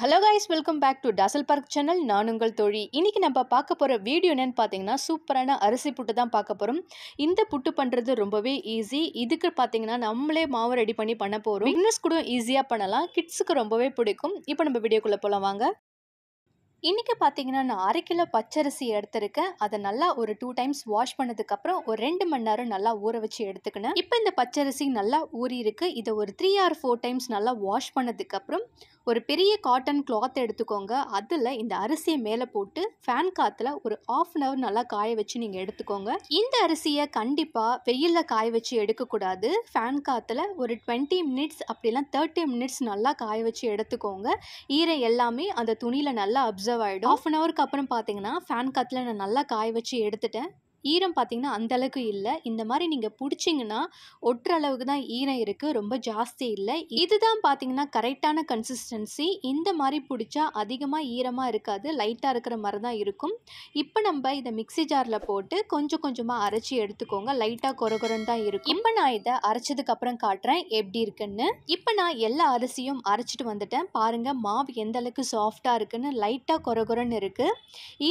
hello guys welcome back to dazzle park channel நான் உங்கள் தோழி இன்றைக்கி நம்ம பார்க்க போகிற வீடியோ என்னென்னு பார்த்தீங்கன்னா சூப்பரான அரிசி புட்டு தான் பார்க்க போகிறோம் இந்த புட்டு பண்ணுறது ரொம்பவே ஈஸி இதுக்கு பார்த்தீங்கன்னா நம்மளே மாவு ரெடி பண்ணி பண்ண போகிறோம் பிக்னஸ் கூட ஈஸியாக பண்ணலாம் கிட்ஸுக்கு ரொம்பவே பிடிக்கும் இப்போ நம்ம வீடியோக்குள்ளே போகலாம் வாங்க இன்றைக்கி பார்த்தீங்கன்னா நான் அரை கிலோ பச்சரிசி எடுத்திருக்கேன் அதை நல்லா ஒரு டூ டைம்ஸ் வாஷ் பண்ணதுக்கப்புறம் ஒரு ரெண்டு மணி நேரம் நல்லா ஊற வச்சு எடுத்துக்கினேன் இப்போ இந்த பச்சரிசி நல்லா ஊறி இருக்கு இதை ஒரு த்ரீ ஆர் ஃபோர் டைம்ஸ் நல்லா வாஷ் பண்ணதுக்கப்புறம் ஒரு பெரிய காட்டன் கிளாத் எடுத்துக்கோங்க அதில் இந்த அரிசியை மேலே போட்டு ஃபேன் காற்றுல ஒரு ஆஃப் அன் ஹவர் நல்லா காய வச்சு நீங்கள் எடுத்துக்கோங்க இந்த அரிசியை கண்டிப்பாக வெயிலில் காய வச்சு எடுக்கக்கூடாது ஃபேன் காற்றுல ஒரு டுவெண்ட்டி மினிட்ஸ் அப்படிலாம் தேர்ட்டி மினிட்ஸ் நல்லா காய வச்சு எடுத்துக்கோங்க ஈரை எல்லாமே அந்த துணியில் நல்லா அப்சர்வ் ரிசர்வ் ஆகிடும் ஆஃப் அன் ஹவருக்கு அப்புறம் பார்த்தீங்கன்னா ஃபேன் காற்றுல நான் நல்லா காய வச்சு எடுத்துட்டேன் ஈரம் பார்த்தீங்கன்னா அந்தளவுக்கு இல்லை இந்த மாதிரி நீங்கள் பிடிச்சிங்கன்னா ஒட்டுற அளவுக்கு தான் ஈரம் இருக்குது ரொம்ப ஜாஸ்தி இல்லை இதுதான் பார்த்தீங்கன்னா கரெக்டான கன்சிஸ்டன்சி இந்த மாதிரி பிடிச்சா அதிகமாக ஈரமாக இருக்காது லைட்டாக இருக்கிற மாதிரி தான் இருக்கும் இப்போ நம்ம இதை மிக்சி ஜாரில் போட்டு கொஞ்சம் கொஞ்சமாக அரைச்சி எடுத்துக்கோங்க லைட்டாக குறகுறன்னு தான் இருக்கும் இப்போ நான் இதை அரைச்சதுக்கப்புறம் காட்டுறேன் எப்படி இருக்குன்னு இப்போ நான் எல்லா அரிசியும் அரைச்சிட்டு வந்துட்டேன் பாருங்கள் மாவு எந்த அளவுக்கு சாஃப்டாக இருக்குன்னு லைட்டாக குறகுறன்னு இருக்குது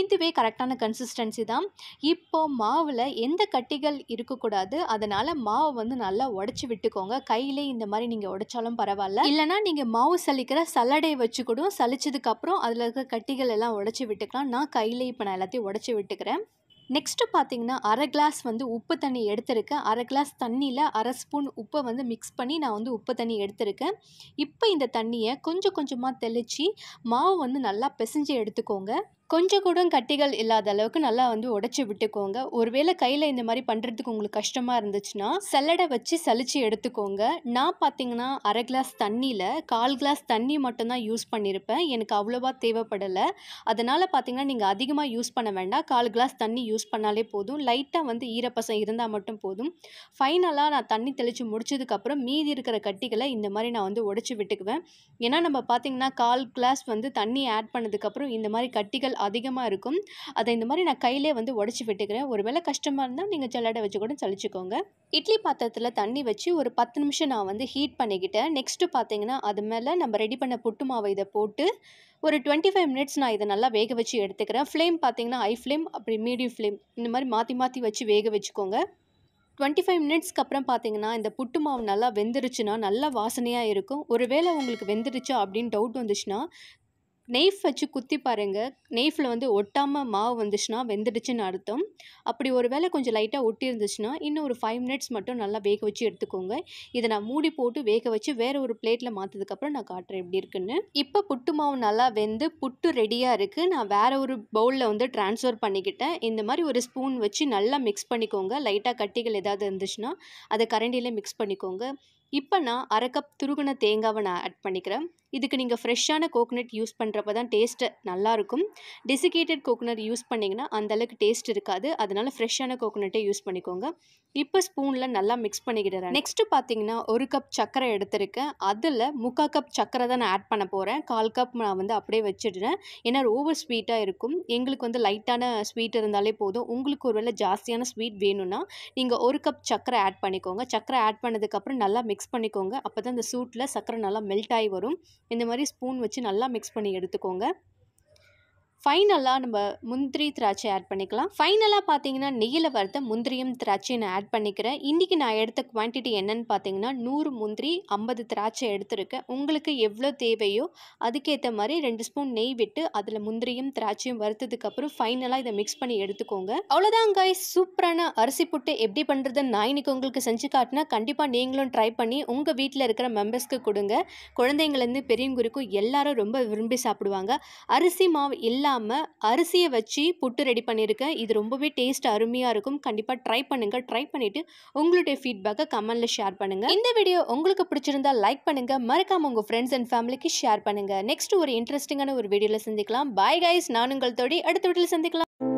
இதுவே கரெக்டான கன்சிஸ்டன்சி தான் இப்போது மாவில் எந்த கட்டிகள் இருக்கக்கூடாது அதனால் மாவை வந்து நல்லா உடச்சி விட்டுக்கோங்க கையிலே இந்த மாதிரி நீங்கள் உடைச்சாலும் பரவாயில்ல இல்லைனா நீங்கள் மாவு சலிக்கிற சல்லடையை வச்சு கூட சலிச்சதுக்கப்புறம் அதில் இருக்கிற கட்டிகள் எல்லாம் உடச்சி விட்டுக்கலாம் நான் கையிலே இப்போ நான் எல்லாத்தையும் உடச்சி விட்டுக்கிறேன் நெக்ஸ்ட்டு பார்த்தீங்கன்னா அரை கிளாஸ் வந்து உப்பு தண்ணி எடுத்திருக்கேன் அரை கிளாஸ் தண்ணியில் அரை ஸ்பூன் உப்பை வந்து மிக்ஸ் பண்ணி நான் வந்து உப்பு தண்ணி எடுத்திருக்கேன் இப்போ இந்த தண்ணியை கொஞ்சம் கொஞ்சமாக தெளித்து மாவு வந்து நல்லா பிசைஞ்சு எடுத்துக்கோங்க கொஞ்சம் கூட கட்டிகள் இல்லாத அளவுக்கு நல்லா வந்து உடைச்சி விட்டுக்கோங்க ஒருவேளை கையில் இந்த மாதிரி பண்ணுறதுக்கு உங்களுக்கு கஷ்டமாக இருந்துச்சுன்னா சல்லடை வச்சு சலிச்சு எடுத்துக்கோங்க நான் பார்த்தீங்கன்னா அரை கிளாஸ் தண்ணியில் கால் கிளாஸ் தண்ணி மட்டும்தான் யூஸ் பண்ணியிருப்பேன் எனக்கு அவ்வளோவா தேவைப்படலை அதனால் பார்த்தீங்கன்னா நீங்கள் அதிகமாக யூஸ் பண்ண வேண்டாம் கால் கிளாஸ் தண்ணி யூஸ் பண்ணாலே போதும் லைட்டாக வந்து ஈரப்பசம் இருந்தால் மட்டும் போதும் ஃபைனலாக நான் தண்ணி தெளித்து முடிச்சதுக்கப்புறம் மீதி இருக்கிற கட்டிகளை இந்த மாதிரி நான் வந்து உடச்சி விட்டுக்குவேன் ஏன்னா நம்ம பார்த்தீங்கன்னா கால் கிளாஸ் வந்து தண்ணி ஆட் பண்ணதுக்கப்புறம் இந்த மாதிரி கட்டிகள் அதிகமாக இருக்கும் அதை இந்த மாதிரி நான் கையிலே வந்து உடச்சி விட்டுக்கிறேன் ஒரு வேளை கஷ்டமாக இருந்தால் நீங்கள் ஜல்லடை வச்சு கூட சளிச்சிக்கோங்க இட்லி பாத்திரத்தில் தண்ணி வச்சு ஒரு பத்து நிமிஷம் நான் வந்து ஹீட் பண்ணிக்கிட்டேன் நெக்ஸ்ட்டு பார்த்தீங்கன்னா அது மேலே நம்ம ரெடி பண்ண புட்டு மாவை இதை போட்டு ஒரு டுவெண்ட்டி ஃபைவ் மினிட்ஸ் நான் இதை நல்லா வேக வச்சு எடுத்துக்கிறேன் ஃப்ளேம் பார்த்தீங்கன்னா ஐ ஃப்ளேம் அப்படி மீடியம் ஃப்ளேம் இந்த மாதிரி மாற்றி மாற்றி வச்சு வேக வச்சுக்கோங்க டுவெண்ட்டி ஃபைவ் மினிட்ஸ்க்கு அப்புறம் பார்த்தீங்கன்னா இந்த புட்டு மாவு நல்லா வெந்துருச்சுன்னா நல்லா வாசனையாக இருக்கும் ஒருவேளை உங்களுக்கு வெந்துருச்சா அப்படின்னு டவுட் வந்துச்சுன்னா நெய்ஃப் வச்சு குத்தி பாருங்கள் நெய்ஃபில் வந்து ஒட்டாமல் மாவு வந்துச்சுன்னா வெந்துடுச்சுன்னு அர்த்தம் அப்படி ஒரு வேளை கொஞ்சம் லைட்டாக ஒட்டி இருந்துச்சுன்னா இன்னும் ஒரு ஃபைவ் மினிட்ஸ் மட்டும் நல்லா வேக வச்சு எடுத்துக்கோங்க இதை நான் மூடி போட்டு வேக வச்சு வேறு ஒரு பிளேட்டில் மாற்றதுக்கப்புறம் நான் காட்டுறேன் எப்படி இருக்குன்னு இப்போ புட்டு மாவு நல்லா வெந்து புட்டு ரெடியாக இருக்குது நான் வேறு ஒரு பவுலில் வந்து ட்ரான்ஸ்ஃபர் பண்ணிக்கிட்டேன் இந்த மாதிரி ஒரு ஸ்பூன் வச்சு நல்லா மிக்ஸ் பண்ணிக்கோங்க லைட்டாக கட்டிகள் ஏதாவது இருந்துச்சுன்னா அதை கரண்டியில் மிக்ஸ் பண்ணிக்கோங்க இப்போ நான் அரை கப் துருகுன தேங்காவை நான் ஆட் பண்ணிக்கிறேன் இதுக்கு நீங்கள் ஃப்ரெஷ்ஷான கோகோனட் யூஸ் பண்ணுறப்ப தான் டேஸ்ட்டு நல்லாயிருக்கும் டெசிகேட்டட் கோகோனட் யூஸ் பண்ணிங்கன்னா அந்தளவுக்கு டேஸ்ட் இருக்காது அதனால் ஃப்ரெஷ்ஷான கோகோனட்டே யூஸ் பண்ணிக்கோங்க இப்போ ஸ்பூனில் நல்லா மிக்ஸ் பண்ணிக்கிடுறேன் நெக்ஸ்ட்டு பார்த்தீங்கன்னா ஒரு கப் சக்கரை எடுத்திருக்கேன் அதில் முக்கால் கப் சக்கரை தான் நான் ஆட் பண்ண போகிறேன் கால் கப் நான் வந்து அப்படியே வச்சிடுறேன் ஏன்னா ஓவர் ஸ்வீட்டாக இருக்கும் எங்களுக்கு வந்து லைட்டான ஸ்வீட் இருந்தாலே போதும் உங்களுக்கு ஒரு வேளை ஜாஸ்தியான ஸ்வீட் வேணும்னா நீங்கள் ஒரு கப் சக்கரை ஆட் பண்ணிக்கோங்க சக்கரை ஆட் பண்ணதுக்கப்புறம் நல்லா மிக்ஸ் மிக்ஸ் பண்ணிக்கோங்க அப்போ தான் இந்த சூட்டில் சர்க்கரை நல்லா மெல்ட் ஆகி வரும் இந்த மாதிரி ஸ்பூன் வச்சு நல்லா மிக்ஸ் பண்ணி எடுத்துக்கோங்க ஃபைனலாக நம்ம முந்திரி திராட்சை ஆட் பண்ணிக்கலாம் ஃபைனலாக பார்த்தீங்கன்னா நெய்யில் வறுத்த முந்திரியும் திராட்சையும் நான் ஆட் பண்ணிக்கிறேன் இன்றைக்கி நான் எடுத்த குவான்டிட்டி என்னென்னு பார்த்தீங்கன்னா நூறு முந்திரி ஐம்பது திராட்சை எடுத்திருக்கேன் உங்களுக்கு எவ்வளோ தேவையோ அதுக்கேற்ற மாதிரி ரெண்டு ஸ்பூன் நெய் விட்டு அதில் முந்திரியும் திராட்சையும் வறுத்ததுக்கப்புறம் ஃபைனலாக இதை மிக்ஸ் பண்ணி எடுத்துக்கோங்க அவ்வளோதான் காய் சூப்பரான அரிசி புட்டு எப்படி பண்ணுறதுன்னு நான் இன்றைக்கி உங்களுக்கு செஞ்சு காட்டினா கண்டிப்பாக நீங்களும் ட்ரை பண்ணி உங்கள் வீட்டில் இருக்கிற மெம்பர்ஸ்க்கு கொடுங்க குழந்தைங்கள்லேருந்து பெரியவங்க எல்லாரும் ரொம்ப விரும்பி சாப்பிடுவாங்க அரிசி மாவு இல்லை இல்லாமல் அரிசியை வச்சு புட்டு ரெடி பண்ணியிருக்கேன் இது ரொம்பவே டேஸ்ட் அருமையாக இருக்கும் கண்டிப்பாக ட்ரை பண்ணுங்கள் ட்ரை பண்ணிவிட்டு உங்களுடைய ஃபீட்பேக்கை கமெண்டில் ஷேர் பண்ணுங்கள் இந்த வீடியோ உங்களுக்கு பிடிச்சிருந்தா லைக் பண்ணுங்கள் மறக்காமல் உங்கள் ஃப்ரெண்ட்ஸ் அண்ட் ஃபேமிலிக்கு ஷேர் பண்ணுங்கள் நெக்ஸ்ட் ஒரு இன்ட்ரெஸ்டிங்கான ஒரு வீடியோவில் சந்திக்கலாம் பாய் கைஸ் நான் உங்கள் தோடி அடுத்த வீட்டில் சந்திக்கலாம்